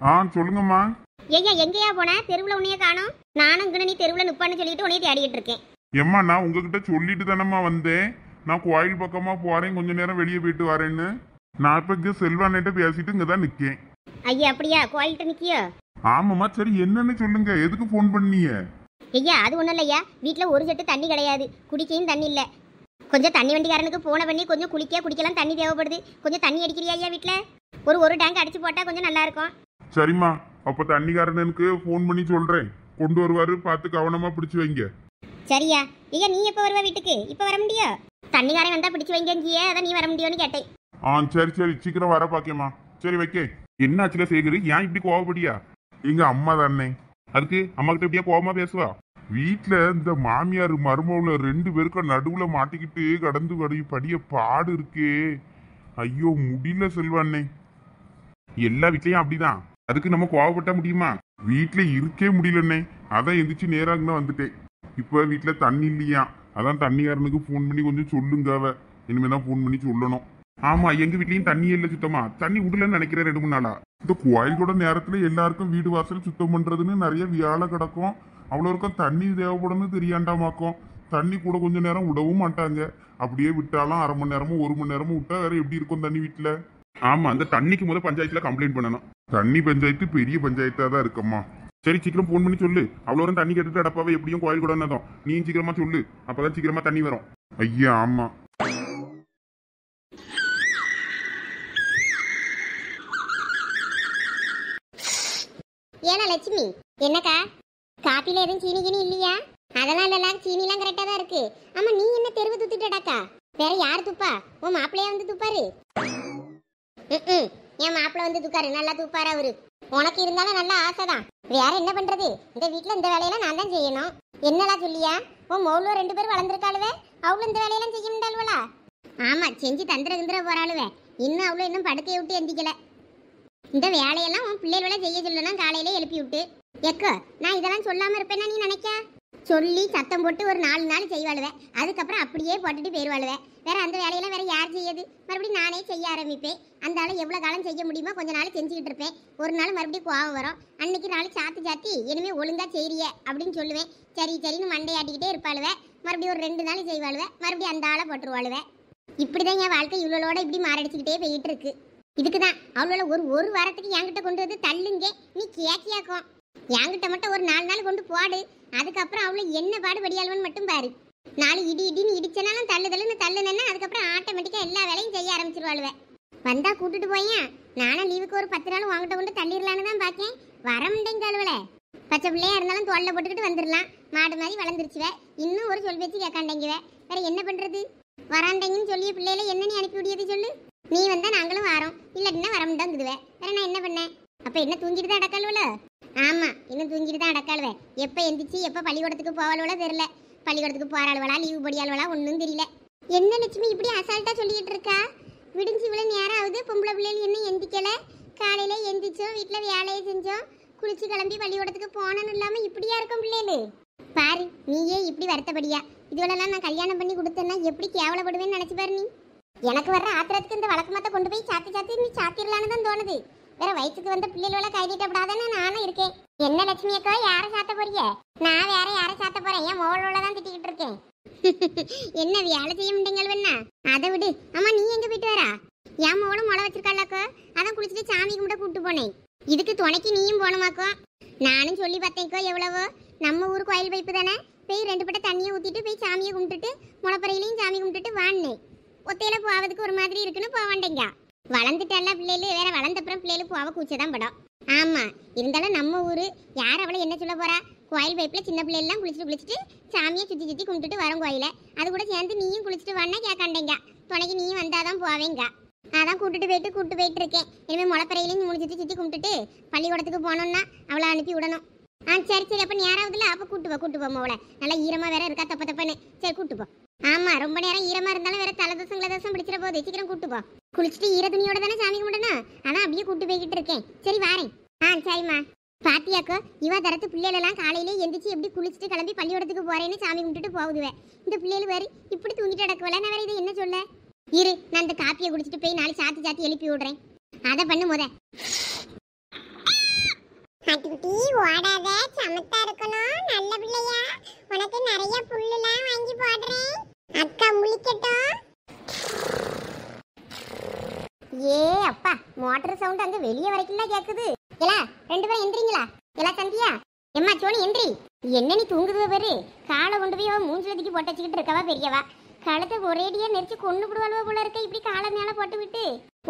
ஆ சொல்லுங்கம்மா ஏய்யா எங்கேயா போன தெருவுல உன்னைய காணோம் நானும் இங்க நீ தெருவுல நிப்பான்னு சொல்லிட்டு உன்னைய தேடிட்டு இருக்கேன் எம்மா நான் உங்ககிட்ட சொல்லிட்டு தானம்மா வந்தேன் நான் கோயில் பக்கமாக போகிறேன் கொஞ்ச நேரம் வெளியே போயிட்டு வரேன்னு நான் இப்போ இங்கே செல்வான்கிட்ட பேசிட்டு இங்கே தான் நிற்கேன் ஐயா அப்படியா கோயில்கிட்ட நிக்கியோ ஆமாம்மா சரி என்னன்னு சொல்லுங்க எதுக்கு ஃபோன் பண்ணீங்க ஐயா அது ஒன்றும் இல்லையா வீட்டில் ஒரு செட்டு தண்ணி கிடையாது குடிக்கையும் தண்ணி இல்லை கொஞ்சம் தண்ணி வண்டிக்காரனுக்கு போன பண்ணி கொஞ்சம் குளிக்க குடிக்கலாம் தண்ணி தேவைப்படுது கொஞ்சம் தண்ணி அடிக்கிறியா ஐயா வீட்டில் ஒரு ஒரு டேங்க் அடிச்சு போட்டால் கொஞ்சம் நல்லா இருக்கும் சரிம்மா அப்போ தண்ணிக்காரனுக்கு ஃபோன் பண்ணி சொல்கிறேன் கொண்டு வருவாரு பார்த்து கவனமாக பிடிச்சி வைங்க சரியா ஐயா நீ எப்போ வருவா வீட்டுக்கு இப்போ வர முடியா தண்ணிக்காரன் வந்தா பிடிச்சு வைங்கியே அதான் நீ வர முடியும்னு கேட்டேன் ஆ சரி சரி சீக்கிரம் வர பாக்கியம்மா சரி வைக்க என்னாச்சுல சேகர் ஏன் இப்படி கோவப்படியா எங்க அம்மா தானே அதுக்கு அம்மா கிட்ட இப்படியா கோபமா பேசுவா வீட்டுல இந்த மாமியார் மருமவுல ரெண்டு பேருக்கும் நடுவுல மாட்டிக்கிட்டு கடந்து வடி படிய பாடு இருக்கே ஐயோ முடியல செல்வாண்ணே எல்லா வீட்லயும் அப்படிதான் அதுக்கு நம்ம கோவப்பட்ட முடியுமா வீட்டுல இருக்கே முடியலண்ணே அதான் எந்திரிச்சு நேராங்கன்னா வந்துட்டேன் இப்ப வீட்டுல தண்ணி இல்லையா அதான் தண்ணிக்காரனுக்கு ஃபோன் பண்ணி கொஞ்சம் சொல்லுங்க தேவை இனிமே தான் ஃபோன் பண்ணி சொல்லணும் ஆமா எங்க வீட்லயும் தண்ணி இல்லை சுத்தமா தண்ணி விடலன்னு நினைக்கிறேன் ரெண்டு மூணு நாளா இந்த கூட நேரத்துல எல்லாருக்கும் வீடு வாசல் சுத்தம் பண்றதுன்னு நிறைய வியாழ கிடக்கும் அவ்வளோருக்கும் தண்ணி தேவைப்படும்னு தெரியாண்டாமாக்கும் தண்ணி கூட கொஞ்ச நேரம் விடவும் மாட்டாங்க அப்படியே விட்டாலும் அரை மணி நேரமும் ஒரு மணி நேரமும் விட்டா வேற எப்படி இருக்கும் தண்ணி வீட்டுல ஆமா அந்த தண்ணிக்கு முதல் பஞ்சாயத்துல கம்ப்ளைண்ட் பண்ணணும் தண்ணி பஞ்சாயத்து பெரிய பஞ்சாயத்தா தான் இருக்கம்மா சரி சீக்கிரம் ஃபோன் பண்ணி சொல்லு அவ்வளோ தண்ணி கேட்டுட்டு அடப்பாவை எப்படியும் கோயில் கூட தான் நீ சீக்கிரமா சொல்லு அப்பதான் சீக்கிரமா தண்ணி வரும் ஐயா ஆமா ஏன்னா லட்சுமி என்னக்கா காப்பில எதுவும் சீனி கிணி இல்லையா அதெல்லாம் இல்ல சீனிலாம் கரெக்டா தான் இருக்கு ஆமா நீ என்ன தெருவு துத்துட்டடாக்கா வேற யார் துப்பா உன் மாப்பிள்ளையா வந்து துப்பாரு என் மாப்பிள்ள வந்து துக்காரு நல்லா துப்பாரு அவரு உனக்கு இருந்தாலும் நல்ல ஆசைதான் வேற என்ன பண்றது இந்த வீட்டுல இந்த வேலையெல்லாம் நான் தான் செய்யணும் என்னடா சொல்லியா உன் மௌலும் ரெண்டு பேரும் வளர்ந்துருக்காளுவே அவளும் இந்த வேலையெல்லாம் செய்ய முடியாளுவலா ஆமா செஞ்சு தந்திரகுந்திர போறாளுவே இன்னும் அவளும் இன்னும் படுக்கையை விட்டு எந்திக்கல இந்த வேலையெல்லாம் உன் பிள்ளைகளோட செய்ய சொல்லணும் காலையில எழுப்பி விட்டு எக்கு நான் இதெல்லாம் சொல்லாம இருப்பேன்னா நீ நினைக்க சொல்லி சத்தம் போட்டு ஒரு நாலு நாள் செய்வாழுவேன் அதுக்கப்புறம் அப்படியே போட்டுட்டு போயிடுவாளுவேன் வேற அந்த வேலையெல்லாம் வேற யார் செய்யுது மறுபடியும் நானே செய்ய ஆரம்பிப்பேன் அந்த ஆளை எவ்வளோ காலம் செய்ய முடியுமோ கொஞ்ச நாள் செஞ்சுக்கிட்டு இருப்பேன் ஒரு நாள் மறுபடியும் கோவம் வரும் அன்னைக்கு நாள் சாத்து சாத்தி இனிமே ஒழுங்கா செய்றிய அப்படின்னு சொல்லுவேன் சரி சரின்னு மண்டையாட்டிக்கிட்டே இருப்பாளுவேன் மறுபடியும் ஒரு ரெண்டு நாள் செய்வாழுவேன் மறுபடியும் அந்த ஆளை போட்டுருவாளுவேன் இப்படிதான் என் வாழ்க்கை இவ்வளோட இப்படி மாரடிச்சுக்கிட்டே போயிட்டு இருக்கு இதுக்கு தான் அவளோட ஒரு ஒரு வாரத்துக்கு என்கிட்ட கொண்டு வந்து தள்ளுங்க நீ கேக்கியாக்கும் என்கிட்ட மட்டும் ஒரு நாலு நாள் கொண்டு போடு அதுக்கப்புறம் அவளை என்ன பாடு பாடுபடியாளுவன் மட்டும் பாரு நாலு இடி இடின்னு இடிச்சனாலும் தள்ளுதலுன்னு தள்ளுனேன்னா அதுக்கப்புறம் ஆட்டோமேட்டிக்காக எல்லா வேலையும் செய்ய ஆரம்பிச்சிருவாளுவ வந்தா கூட்டிட்டு போயேன் நானும் லீவுக்கு ஒரு பத்து நாள் வாங்கிட்ட கொண்டு தள்ளிடலான்னு தான் வர வரமுண்டேங்க அலுவல பச்சை பிள்ளையா இருந்தாலும் தோல்ல போட்டுக்கிட்டு வந்துடலாம் மாடு மாதிரி வளர்ந்துருச்சுவ இன்னும் ஒரு சொல் வச்சு கேட்காண்டேங்குவ வேற என்ன பண்றது வராண்டேங்கன்னு சொல்லிய பிள்ளையில என்ன நீ அனுப்பி விடியது சொல்லு நீ வந்தா நாங்களும் வரோம் இல்லாட்டினா வரமுண்டாங்குதுவே வேற நான் என்ன பண்ணேன் அப்ப என்ன தூங்கிட்டு தான் அடக்காளுவல ஆமா இன்னும் தூங்கிட்டு தான் அடக்காளுவ எப்ப எந்திரிச்சு எப்ப பள்ளிக்கூடத்துக்கு போவாளுவல தெரியல பள்ளிக்கூடத்துக்கு போறாளுவலா லீவு பொடியாளுவலா ஒன்னும் தெரியல என்ன லட்சுமி இப்படி அசால்ட்டா சொல்லிட்டு இருக்கா விடிஞ்சு இவ்வளவு நேரம் ஆகுது பொம்பளை பிள்ளைகள் இன்னும் எந்திக்கல காலையில எந்திரிச்சோம் வீட்டுல வேலையை செஞ்சோம் குளிச்சு கிளம்பி பள்ளிக்கூடத்துக்கு போனோம்னு இல்லாம இப்படியா இருக்கும் பிள்ளைகளு பாரு நீயே இப்படி வருத்தப்படியா இதுவெல்லாம் நான் கல்யாணம் பண்ணி கொடுத்தேன்னா எப்படி கேவலப்படுவேன்னு நினைச்சு பாரு நீ எனக்கு வர்ற ஆத்திரத்துக்கு இந்த வழக்கமாத்த கொண்டு போய் சாத்தி சாத்தி நீ சாத்திரலான்னு தான் தோணுது வேற வயசுக்கு வந்த பிள்ளைகளோட கைதிட்டப்படாதானே நானும் இருக்கேன் என்ன லட்சுமி அக்கா யாரை சாத்த போறீங்க நான் வேற யாரை சாத்த போறேன் என் மோளோட தான் திட்டிக்கிட்டு இருக்கேன் என்ன வேலை செய்ய முடியுங்கள் வேணா அதை விடு அம்மா நீ எங்க போயிட்டு வரா என் மோளும் மொளை வச்சிருக்காளாக்கோ அதான் குளிச்சுட்டு சாமி கும்பிட கூப்பிட்டு போனேன் இதுக்கு துணைக்கு நீயும் போனமாக்கோ நானும் சொல்லி பார்த்தேக்கோ எவ்வளவோ நம்ம ஊர் கோயில் பைப்பு தானே போய் ரெண்டு பட்ட தண்ணியை ஊற்றிட்டு போய் சாமியை கும்பிட்டுட்டு முளப்பறையிலையும் சாமி கும்பிட்டுட்டு வான்னு ஒத்தையில போவதுக்கு ஒரு மாதிரி இருக்குன்னு போவாண்டேங்க வளர்ந்துட்டாலாம் பிள்ளைகளு வேற வளர்ந்த அப்புறம் பிள்ளைகளுக்கு போக கூச்ச படம் ஆமா இருந்தாலும் நம்ம ஊர் யார் அவளை என்ன சொல்ல போறா கோயில் பைப்பில் சின்ன எல்லாம் குளிச்சுட்டு குளிச்சுட்டு சாமியை சுற்றி சுற்றி கும்பிட்டுட்டு வரும் கோயில அது கூட சேர்ந்து நீயும் குளிச்சுட்டு வரனா கேட்காண்டேங்க துணைக்கு நீயும் வந்தாதான் போவேங்க அதான் கூட்டிட்டு போயிட்டு கூப்பிட்டு போயிட்டு இருக்கேன் இனிமேல் முளைப்பறையிலையும் மூணு சுற்றி சுற்றி கும்பிட்டுட்டு பள்ளிக்கூடத்துக்கு போனோம்னா அவளை அனுப்பி விடணும் ஆ சரி சரி அப்போ நேராவதுல அப்போ கூட்டு போ கூட்டு போமா அவளை நல்லா ஈரமாக வேற இருக்கா தப்ப தப்பன்னு சரி கூட்டு போ ஆமா ரொம்ப நேரம் ஈரமா இருந்தாலும் வேற கல தோசம் பிடிச்சிட போது சீக்கிரம் கூட்டு போ குளிச்சுட்டு ஈர துணியோட தானே சாமி கும்பிடணும் அதான் அப்படியே கூட்டு போய்கிட்டு இருக்கேன் சரி வாரேன் ஆ சரிம்மா பாத்தியாக்கோ இவா தரத்து பிள்ளைகளெல்லாம் காலையில எந்திரிச்சு எப்படி குளிச்சுட்டு கிளம்பி பள்ளிக்கூடத்துக்கு போறேன்னு சாமி கும்பிட்டுட்டு போகுதுவேன் இந்த பிள்ளைகள் வேறு இப்படி தூங்கிட்டு அடக்குவல நான் வேற இதை என்ன சொல்ல இரு நான் இந்த காப்பியை குடிச்சிட்டு போய் நாளைக்கு சாத்தி சாத்தி எழுப்பி விடுறேன் அதை பண்ணு முத இருக்கணும் நல்ல பிள்ளையா உனக்கு நிறைய புல்லுலாம் வாங்கி போடுறேன் அக்கா முழிக்கட்டா ஏ அப்பா மோட்டார் சவுண்ட் அங்க வெளிய வரைக்கும்லாம் கேக்குது எலா ரெண்டு பேரும் எந்திரிங்களா எலா சந்தியா எம்மா சோனி என்றி என்ன நீ தூங்குதுவ பேரு காலை கொண்டு போய் அவன் மூஞ்சி தூக்கி போட்டு வச்சுக்கிட்டு இருக்கவா பெரியவா கழுத்தை ஒரேடியா நெரிச்சு கொண்டு போடுவாளுவ போல இருக்க இப்படி காலை மேல போட்டு விட்டு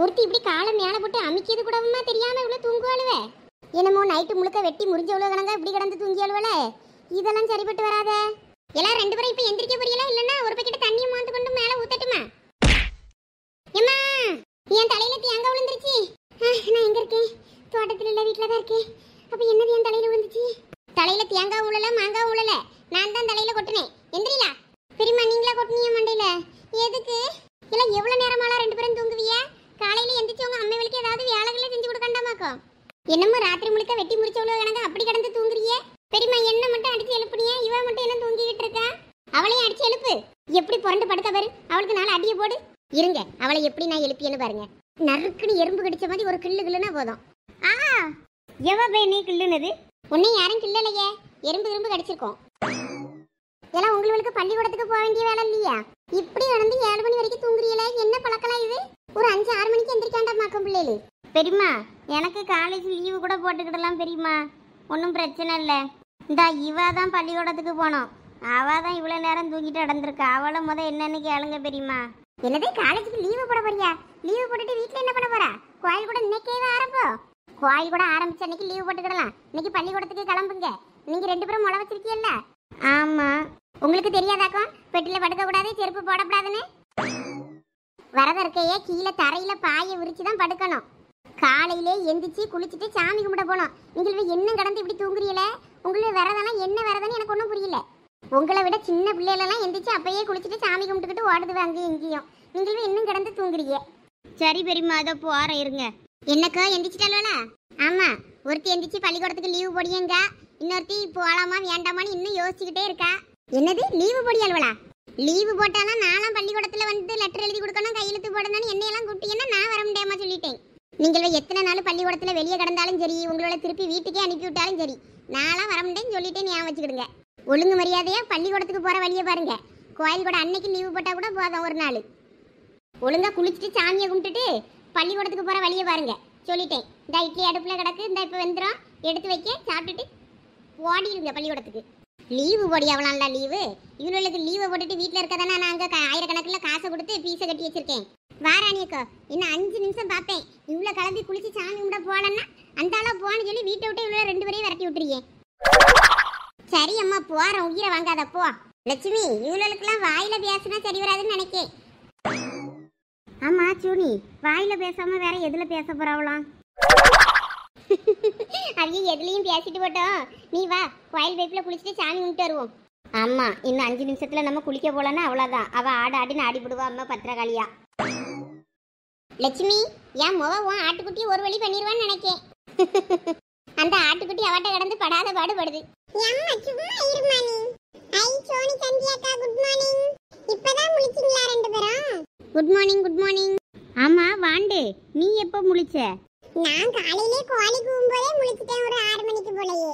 ஒருத்தி இப்படி காலை மேல போட்டு அமைக்கிறது கூடவுமா தெரியாம இவ்வளவு தூங்குவாளுவ என்னமோ நைட்டு முழுக்க வெட்டி முறிஞ்ச அவ்வளவு கணக்கா இப்படி கிடந்து தூங்கியாளுவல இதெல்லாம் சரிபட்டு வராதே எல்லாரும் ரெண்டு பேரும் இப்போ எந்திரிக்க புரியல இல்லைன்னா ஒரு பக்கெட் தண்ணியை மாந்து கொண்டு மேலே ஊத்தட்டுமா எம்மா என் தலையில தேங்க விழுந்துருச்சு நான் எங்க இருக்கேன் தோட்டத்தில் இல்லை வீட்டில் தான் இருக்கேன் அப்போ என்னது என் தலையில விழுந்துச்சு தலையில தேங்காய் ஊழல மாங்காய் ஊழல நான் தான் தலையில கொட்டினேன் எந்திரிலா பெரியம்மா நீங்களா கொட்டினீங்க மண்டையில எதுக்கு இல்லை எவ்வளோ நேரமாலாம் ரெண்டு பேரும் தூங்குவிய காலையில் எந்திரிச்சு உங்கள் அம்மைகளுக்கு ஏதாவது வேலைகளை செஞ்சு கொடுக்கண்டாமாக்கோ என்னமோ ராத்திரி முழுக்க வெட்டி முடிச்சவளோ கணக்கு அப்படி கிடந்து தூங்குறியே பெரியம்மா என்ன மட்டும் அடிச்சு எழுப்புனியா இவ மட்டும் என்ன தூங்கிக்கிட்டு இருக்கா அவளையும் அடிச்சு எழுப்பு எப்படி புரண்டு படுத்த பாரு அவளுக்கு நாலு அடியை போடு இருங்க அவளை எப்படி நான் எழுப்பியேன்னு பாருங்க நறுக்குன்னு எறும்பு கடிச்ச மாதிரி ஒரு கில்லு கில்லுனா போதும் ஆ எவ போய் நீ கில்லுனது உன்னை யாரும் கிள்ளலையே எறும்பு எறும்பு கடிச்சிருக்கோம் இதெல்லாம் உங்களுக்கு பள்ளிக்கூடத்துக்கு போக வேண்டிய வேலை இல்லையா இப்படி நடந்து ஏழு மணி வரைக்கும் தூங்குறீங்களே என்ன பழக்கலாம் இது ஒரு அஞ்சு ஆறு மணிக்கு எந்திரிக்காண்டா மாக்கம் பிள்ளைகளு பெரியம்மா எனக்கு காலேஜ் லீவு கூட போட்டுக்கிடலாம் பெரியம்மா ஒன்றும் பிரச்சனை இல்லை இந்த இவ தான் பள்ளிக்கூடத்துக்கு போனோம் அவ தான் இவ்வளோ நேரம் தூங்கிட்டு நடந்திருக்கா அவளை முத என்னன்னு கேளுங்க தெரியுமா என்னது காலேஜுக்கு லீவு போட போறியா லீவு போட்டுட்டு வீட்டில் என்ன பண்ண போறா கோயில் கூட இன்னைக்கே ஆரம்பம் கோயில் கூட ஆரம்பிச்ச அன்னைக்கு லீவு போட்டுக்கிடலாம் இன்னைக்கு பள்ளிக்கூடத்துக்கு கிளம்புங்க நீங்க ரெண்டு பேரும் முளை வச்சிருக்கீங்கல்ல ஆமா உங்களுக்கு தெரியாதாக்கும் பெட்டில படுக்க கூடாது செருப்பு போடக்கூடாதுன்னு வரத இருக்கையே கீழே தரையில பாயை விரிச்சு தான் படுக்கணும் காலையிலே எந்திரிச்சு குளிச்சுட்டு சாமி கும்பிட போனோம் நீங்கள் இன்னும் கடந்து இப்படி தூங்குறீங்களே உங்களுக்கு வரதெல்லாம் என்ன வரதுன்னு எனக்கு ஒன்றும் புரியல உங்களை விட சின்ன பிள்ளைகளெல்லாம் எந்திரிச்சு அப்பயே குளிச்சுட்டு சாமி கும்பிட்டுக்கிட்டு ஓடுது எங்கேயும் இங்கேயும் நீங்களும் இன்னும் கிடந்து தூங்குறீங்க சரி பெரியம்மா அதை போகிறேன் இருங்க என்னக்கா எந்திரிச்சிட்டாலா ஆமாம் ஒருத்தி எந்திரிச்சு பள்ளிக்கூடத்துக்கு லீவு போடியங்க இன்னொருத்தி போகலாமா வேண்டாமான்னு இன்னும் யோசிச்சுக்கிட்டே இருக்கா என்னது லீவு போடியாளுவளா லீவு போட்டாலும் நானும் பள்ளிக்கூடத்தில் வந்து லெட்டர் எழுதி கொடுக்கணும் கையெழுத்து போடணும்னு என்னையெல்லாம் கூப்பிட்டீங்கன்னா நான் வர முடியாமல் சொல்லிட்டேன் நீங்கள் எத்தனை நாள் பள்ளிக்கூடத்தில் வெளியே கிடந்தாலும் சரி உங்களோட திருப்பி வீட்டுக்கே அனுப்பி விட்டாலும் சரி நானும் வர முடியும் சொல்லிட்டு ஞாபகம் வச்சுக்கிடுங்க ஒழுங்கு மரியாதையாக பள்ளிக்கூடத்துக்கு போகிற வழியை பாருங்க கோயில் கூட அன்னைக்கு லீவு போட்டால் கூட போதும் ஒரு நாள் ஒழுங்காக குளிச்சுட்டு சாமியை கும்பிட்டுட்டு பள்ளிக்கூடத்துக்கு போகிற வழியை பாருங்க சொல்லிட்டேன் இந்த இட்லி அடுப்பில் கிடக்கு இந்த இப்போ வெந்துடும் எடுத்து வைக்க சாப்பிட்டுட்டு ஓடிடுங்க பள்ளிக்கூடத்துக்கு லீவு போடியாவலாம்ல லீவு இவனுக்கு லீவை போட்டுட்டு வீட்டில் இருக்க தானே நான் அங்கே ஆயிரக்கணக்கில் காசை கொடுத்து ஃபீஸை கட்டி வச்சிருக்கேன் வாராணியக்கோ இன்னும் அஞ்சு நிமிஷம் பார்ப்பேன் இவ்வளோ கலந்து குளிச்சு சாமி கும்பிட போலன்னா அந்த ஆளாக போகணும்னு சொல்லி வீட்டை விட்டு இவ்வளோ ரெண்டு பேரையும் விரட்டி விட்டுருக்கே சரி அம்மா போகிறேன் உயிரை வாங்காத போ லட்சுமி இவ்வளோக்கெல்லாம் வாயில பேசுனா சரி வராதுன்னு நினைக்கேன் ஆமா சூனி வாயில பேசாம வேற எதுல பேச போகிறாவலாம் அவங்க எதுலையும் பேசிட்டு போட்டோம் நீ வா கோயில் வைப்பில் குளிச்சுட்டு சாமி கும்பிட்டு வருவோம் ஆமாம் இன்னும் அஞ்சு நிமிஷத்தில் நம்ம குளிக்க போகலன்னா அவ்வளோதான் அவள் ஆடு ஆடின்னு ஆடிவிடுவா அம்மா பத்திரகாளியா லட்சுமி என் முவ உன் ஆட்டுக்குட்டி ஒரு வழி பண்ணிடுவான்னு நினைக்கேன் அந்த ஆட்டுக்குட்டி அவட்ட கடந்து படாத பாடுபடுது அம்மா சும்மா இருமா நீ ஐ சோனி சந்தியாக்கா குட் மார்னிங் இப்போதான் முழிச்சிங்களா ரெண்டு பேரும் குட் மார்னிங் குட் மார்னிங் ஆமா வாண்டு நீ எப்போ முழிச்ச நான் காலையிலே கோழி கூவும்போதே முழிச்சிட்டேன் ஒரு ஆறு மணிக்கு போலயே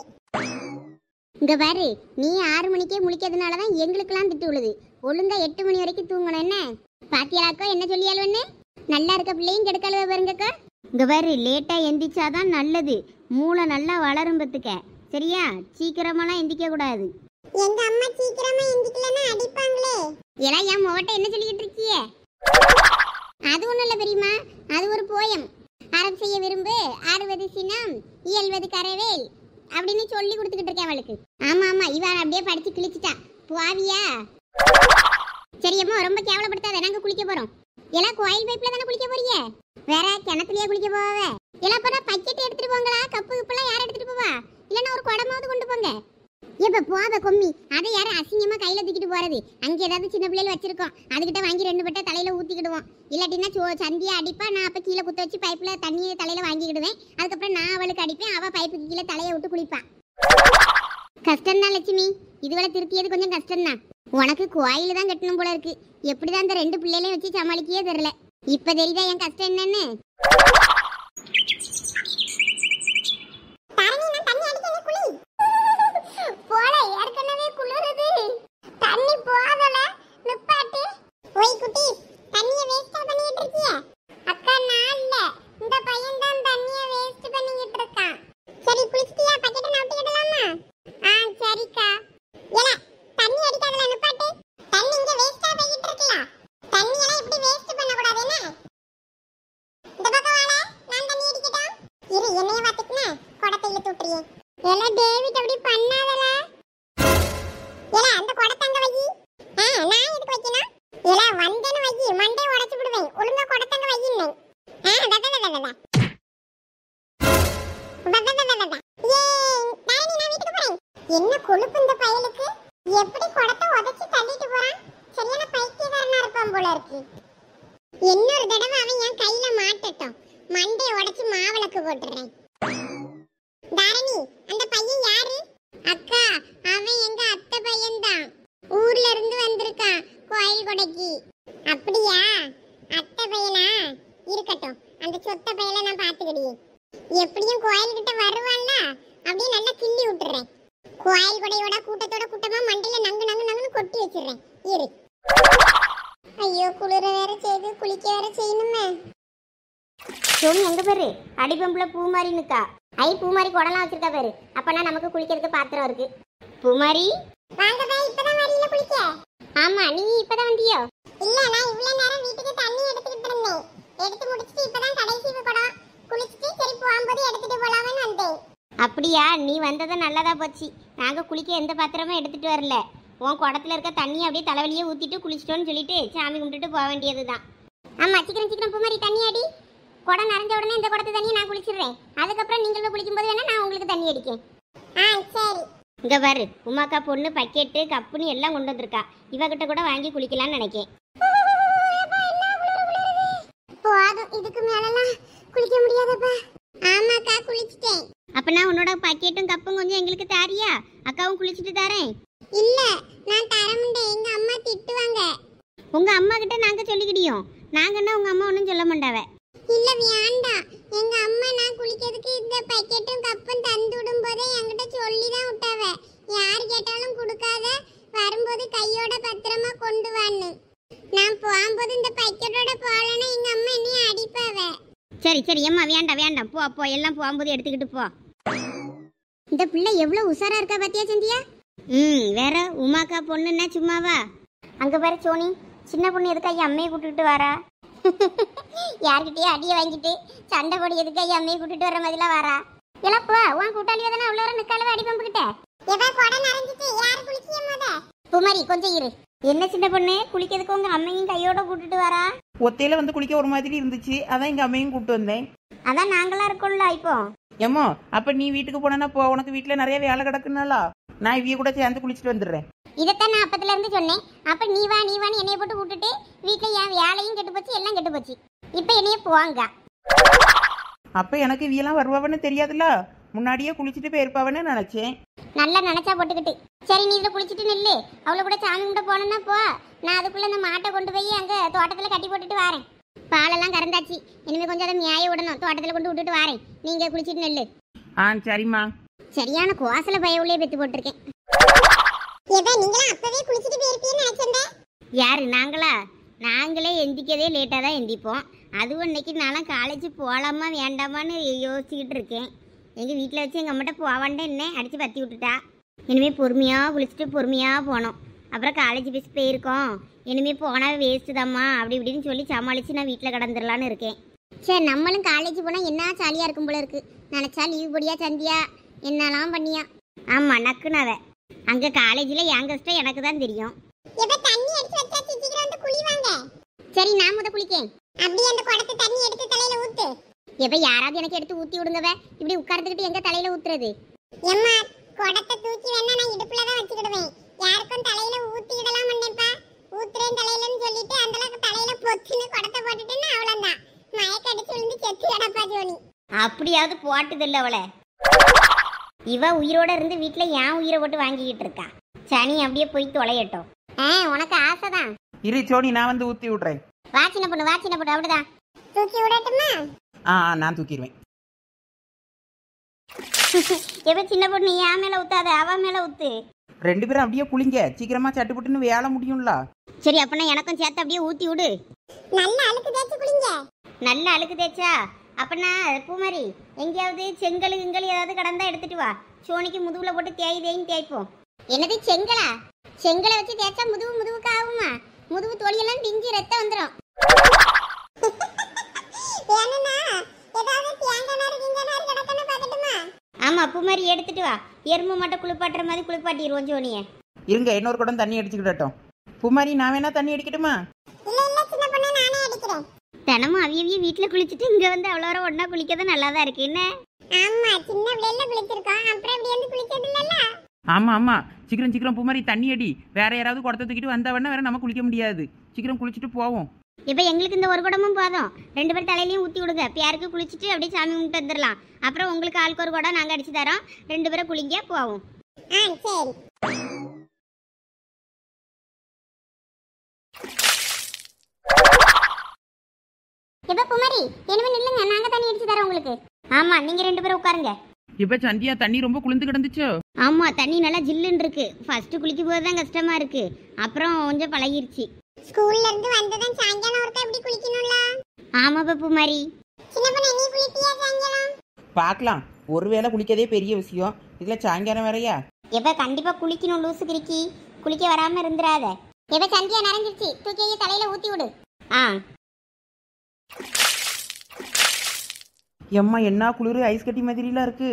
இங்க பாரு நீ ஆறு மணிக்கே முழிக்கிறதுனால தான் எங்களுக்கெல்லாம் திட்டு உள்ளது ஒழுங்கா எட்டு மணி வரைக்கும் தூங்கணும் என்ன பாத்தியாக்கோ என்ன சொல்லியாலுன்னு நல்லா இருக்க பிள்ளையும் கெடுக்கலவே பாருங்கக்கா இங்க பாரு லேட்டா எந்திரிச்சாதான் நல்லது மூளை நல்லா வளரும் பத்துக்க சரியா சீக்கிரமாலாம் எந்திக்க கூடாது எங்க அம்மா சீக்கிரமா எந்திக்கலன்னா அடிப்பாங்களே ஏன்னா என் முகட்ட என்ன சொல்லிக்கிட்டு இருக்கியே சினம் இயல்வது கரவேல் அப்படின்னு சொல்லி கொடுத்துக்கிட்டு இருக்கேன் அவளுக்கு ஆமா ஆமா இவன் அப்படியே படிச்சு கிழிச்சிட்டான் புவாவியா அம்மா ரொம்ப கேவலப்படுத்தாத நாங்க குளிக்க போறோம் எல்லாம் கோயில் பைப்ல தானே குளிக்க போறீங்க வேற கிணத்துலயே குளிக்க போவே எல்லாம் போனா பக்கெட் எடுத்துட்டு போங்களா கப்பு கப்புலாம் யார எடுத்துட்டு போவா இல்லைன்னா ஒரு குடமாவது கொண்டு போங்க இப்ப போத கொம்மி அதை யாரும் அசிங்கமா கையில தூக்கிட்டு போறது அங்க ஏதாவது சின்ன பிள்ளைல வச்சிருக்கோம் அதுகிட்ட வாங்கி ரெண்டு பட்ட தலையில ஊத்திக்கிடுவோம் இல்லாட்டினா சந்தியா அடிப்பா நான் அப்ப கீழே குத்த வச்சு பைப்ல தண்ணியை தலையில வாங்கிக்கிடுவேன் அதுக்கப்புறம் நான் அவளுக்கு அடிப்பேன் அவ பைப்புக்கு கீழே தலையை விட்டு குளிப்பா கஷ்டம் தான் லட்சுமி இதுவரை திருத்தியது கொஞ்சம் கஷ்டம் தான் உனக்கு கோயில் தான் கட்டணும் போல இருக்கு எப்படிதான் அந்த ரெண்டு பிள்ளைகளையும் வச்சு சமாளிக்கவே தெரியல இப்ப தெரியுதா என் கஷ்டம் என்னன்னு I Danny Brown. இருக்கா ஐ பூமாரி குடலாம் வச்சிருக்கா பாரு அப்பனா நமக்கு குளிக்கிறதுக்கு பாத்திரம் இருக்கு பூமாரி வாங்க பை இப்பதான் வரீல குளிக்க ஆமா நீ இப்பதான் வந்தியோ இல்ல நான் இவ்வளவு நேரம் வீட்டுக்கு தண்ணி எடுத்துக்கிட்டு இருந்தேன் எடுத்து முடிச்சிட்டு இப்பதான் கடைசி குடம் குளிச்சிட்டு சரி போகும்போது எடுத்துட்டு போலாம்னு வந்தேன் அப்படியா நீ வந்தது நல்லதா போச்சு நாங்க குளிக்க எந்த பாத்திரமும் எடுத்துட்டு வரல உன் குடத்துல இருக்க தண்ணி அப்படியே தலைவலியே ஊத்திட்டு குளிச்சிட்டோன்னு சொல்லிட்டு சாமி கும்பிட்டுட்டு போக வேண்டியதுதான் ஆமா சீக்கிரம் சீக்கிரம் பூமாரி தண்ணி அடி குடம் நிறைஞ்ச உடனே இந்த குடத்து தண்ணியை நான் குளிச்சிடுறேன் அதுக்கப்புறம் நீங்கள் போது வேணா நான் உங்களுக்கு தண்ணி அடிக்கேன் ஆ சரி இங்கே பாரு உமாக்கா பொண்ணு பக்கெட்டு கப்புன்னு எல்லாம் கொண்டு வந்திருக்கா இவகிட்ட கூட வாங்கி குளிக்கலாம்னு நினைக்கேன் போதும் இதுக்கு மேலலாம் குளிக்க முடியாதப்பா ஆமாக்கா குளிச்சிட்டேன் அப்பனா உன்னோட பக்கெட்டும் கப்பும் கொஞ்சம் எங்களுக்கு தாரியா அக்காவும் குளிச்சிட்டு தாரேன் இல்ல நான் தரமுண்டேன் எங்க அம்மா திட்டுவாங்க உங்க அம்மா கிட்ட நாங்க சொல்லிக்கிடியோம் நாங்கன்னா உங்க அம்மா ஒன்றும் சொல்ல மாட்டாவே எங்க அம்மா நான் குளிக்கிறதுக்கு இந்த பக்கெட்டும் தந்து விடும் சொல்லி தான் விட்டாவ யார் கேட்டாலும் கொடுக்காத வரும்போது கையோட பத்திரமா கொண்டு நான் போகும்போது இந்த பக்கெட்டோட அம்மா அடிப்பாவ சரி சரி அம்மா வேண்டாம் வேண்டாம் போ போ எல்லாம் போகும்போது எடுத்துக்கிட்டு போ இந்த பிள்ளை எவ்வளோ உஷாராக இருக்கா பாத்தியா சந்தியா ம் வேற உமாக்கா பொண்ணுன்னா சும்மாவா அங்கே பாரு சோனி சின்ன பொண்ணு எதுக்கு அம்மையை கூட்டுக்கிட்டு வரா யார்கிட்டயே அடியை வாங்கிட்டு சண்டை போடியதுக்கு ஐயா அம்மையை கூட்டிட்டு வர மாதிரிலாம் வரா இழப்புவா உன் கூட்டாளியா தானே அவ்வளோ நிற்காலவே அடி பம்புக்கிட்ட குமரி கொஞ்சம் இரு என்ன சின்ன பொண்ணு குளிக்கிறதுக்கு உங்க அம்மையும் கையோட கூட்டிட்டு வரா ஒத்தையில வந்து குளிக்க ஒரு மாதிரி இருந்துச்சு அதான் எங்க அம்மையும் கூப்பிட்டு வந்தேன் அதான் நாங்களா இருக்கோம்ல இப்போ ஏமோ அப்ப நீ வீட்டுக்கு போனா போ உனக்கு வீட்டுல நிறைய வேலை கிடக்குனாலா நான் இவிய கூட சேர்ந்து குளிச்சுட்டு வந்துடுறேன் இதைத்தான் நான் அப்பத்துல இருந்து சொன்னேன் அப்ப நீ வா நீ வான்னு என்னைய போட்டு விட்டுட்டு வீட்டுல என் வேலையும் கெட்டு போச்சு எல்லாம் கெட்டு போச்சு இப்ப என்னைய போவாங்க அப்ப எனக்கு எல்லாம் வருவாவன்னு தெரியாதுல்ல முன்னாடியே குளிச்சுட்டு போயிருப்பாவன்னு நினைச்சேன் நல்லா நினைச்சா போட்டுக்கிட்டு சரி நீ இதுல குளிச்சுட்டு நில்லு அவ்வளவு கூட சாமி கும்பிட போனோம்னா போ நான் அதுக்குள்ள இந்த மாட்டை கொண்டு போய் அங்க தோட்டத்துல கட்டி போட்டுட்டு வரேன் பாலெல்லாம் கறந்தாச்சு இனிமே கொஞ்சம் அதை நியாய விடணும் தோட்டத்துல கொண்டு விட்டுட்டு வரேன் நீங்க குளிச்சுட்டு நில்லு ஆ சரிம்மா சரியான கோசல பய உள்ளே பெத்து போட்டிருக்கேன் ஏதா நீங்களா அப்பவே குளிச்சிட்டு போயிருப்பீன்னு நினைச்சேன் யாரு நாங்களா நாங்களே எந்திக்கவே லேட்டாக தான் எந்திப்போம் அதுவும் இன்னைக்கு நானும் காலேஜ் போகலாமா வேண்டாமான்னு யோசிச்சுக்கிட்டு இருக்கேன் எங்கள் வீட்டில் வச்சு எங்கள் அம்மாட்ட போவான்டே என்ன அடித்து பற்றி விட்டுட்டா இனிமேல் பொறுமையாக குளிச்சுட்டு பொறுமையாக போனோம் அப்புறம் காலேஜ் பஸ் போயிருக்கோம் இனிமேல் போனால் வேஸ்ட்டு தாம்மா அப்படி இப்படின்னு சொல்லி சமாளித்து நான் வீட்டில் கடந்துடலான்னு இருக்கேன் சரி நம்மளும் காலேஜ் போனால் என்ன ஜாலியாக இருக்கும் போல இருக்குது நினச்சா லீவ் பொடியா சந்தியா என்னெல்லாம் பண்ணியா ஆமாம் நக்குனாவே அங்க காலேஜ்ல யங்கஸ்டர் எனக்கு தான் தெரியும் எப்ப தண்ணி எடுத்து வச்சா சீக்கிரம் வந்து குளிவாங்க சரி நான் முத குளிக்கேன் அப்படி அந்த குடத்து தண்ணி எடுத்து தலையில ஊத்து எப்ப யாராவது எனக்கு எடுத்து ஊத்தி விடுங்கவ இப்படி உட்கார்ந்துகிட்டு எங்க தலையில ஊத்துறது எம்மா குடத்தை தூக்கி வேணா நான் இடுப்புல தான் வச்சிடுவேன் யாருக்கும் தலையில ஊத்திடலாம் பண்ணேப்பா ஊத்துறேன் தலையிலன்னு சொல்லிட்டு அந்த தலையில பொத்துன்னு குடத்தை போட்டுட்டேன்னு அவ்வளவுதான் மயக்கடிச்சு விழுந்து செத்து கிடப்பா ஜோனி அப்படியாவது போட்டுதில்ல அவளை இவ உயிரோட இருந்து வீட்டில் ஏன் உயிரை போட்டு வாங்கிக்கிட்டு இருக்கா சனி அப்படியே போய் தொலையட்டும் ஆஹ் உனக்கு ஆசைதான் தான் இரு சோனி நான் வந்து ஊத்தி விடுறேன் வா சின்ன பொண்ணு வா சின்ன பொண்ணு அப்படிதான் தூக்கி விடட்டுமா ஆ நான் தூக்கிடுவேன் எப்ப சின்ன பொண்ணு ஏன் மேல ஊத்தாத அவ மேல ஊத்து ரெண்டு பேரும் அப்படியே குளிங்க சீக்கிரமா சட்டு புட்டுன்னு வேலை முடியும்ல சரி அப்பனா எனக்கும் சேர்த்து அப்படியே ஊத்தி விடு நல்ல அழுக்கு தேய்ச்சி குளிங்க நல்ல அழுக்கு தேய்ச்சா அப்பனா பூமாரி எங்கேயாவது செங்கல் கிங்கல் ஏதாவது கடந்தா எடுத்துட்டு வா சோனிக்கு முதுகுல போட்டு தேய் தேயும் தேய்ப்போம் என்னது செங்கலா செங்கலை வச்சு தேய்ச்சா முதுகு முதுகுக்கு ஆகுமா முதுகு தோழியெல்லாம் பிஞ்சு ரத்தம் வந்துடும் ஆமா அப்பு மாதிரி எடுத்துட்டு வா எறும்பு மட்டும் குளிப்பாட்டுற மாதிரி குளிப்பாட்டிடுவோம் சோனிய இருங்க இன்னொரு குடம் தண்ணி அடிச்சுக்கிட்டோம் பூமாரி நான் வேணா தண்ணி அடிக்கட்டுமா இல்ல இல்ல சின்ன பொண்ணு நானே அடிக்கிறேன் தினமும் அவிய வீட்டில் குளிச்சுட்டு இங்கே வந்து அவ்வளோ ஒன்னா ஒன்றா குளிக்கிறது நல்லா தான் இருக்கு என்ன ஆமா சின்ன பிள்ளைல குளிச்சிருக்கோம் அப்புறம் இப்படி வந்து குளிக்கிறது இல்லல்ல ஆமா ஆமா சீக்கிரம் சீக்கிரம் பூ மாதிரி தண்ணி அடி வேற யாராவது குடத்தை தூக்கிட்டு வந்தவன வேற நம்ம குளிக்க முடியாது சீக்கிரம் குளிச்சுட்டு போவோம் இப்ப எங்களுக்கு இந்த ஒரு குடமும் போதும் ரெண்டு பேர் தலையிலையும் ஊற்றி விடுங்க யாருக்கு குளிச்சுட்டு அப்படியே சாமி கும்பிட்டு வந்துடலாம் அப்புறம் உங்களுக்கு ஆளுக்கு ஒரு குடம் நாங்கள் அடிச்சு தரோம் ரெண்டு பேரும் குளிங்க போவோம் ஆ சரி எப்ப குமரி என்னமே நில்லுங்க நாங்க தண்ணி அடிச்சு தரோம் உங்களுக்கு ஆமா நீங்க ரெண்டு பேரும் உட்காருங்க இப்ப சந்தியா தண்ணி ரொம்ப குளிந்து கிடந்துச்சோ ஆமா தண்ணி நல்லா ஜில்லுன்னு இருக்கு ஃபர்ஸ்ட் குளிக்கும் போது தான் கஷ்டமா இருக்கு அப்புறம் கொஞ்சம் பழகிருச்சு ஸ்கூல்ல இருந்து வந்ததும் சாயங்காலம் ஒருக்கா இப்படி குளிக்கணும்ல ஆமா பப்பு மாதிரி சின்ன பொண்ணு நீ குளிப்பியா சாயங்காலம் பார்க்கலாம் ஒருவேளை குளிக்கதே பெரிய விஷயம் இதுல சாயங்காலம் வேறயா எப்ப கண்டிப்பா குளிக்கணும் லூசு கிரிக்கி குளிக்க வராம இருந்துராத எப்ப சந்தியா நனைஞ்சிருச்சு தூக்கி ஐயா தலையில ஊத்தி விடு ஆ எம்மா என்ன குளிர் ஐஸ் கட்டி மாதிரிலாம் இருக்கு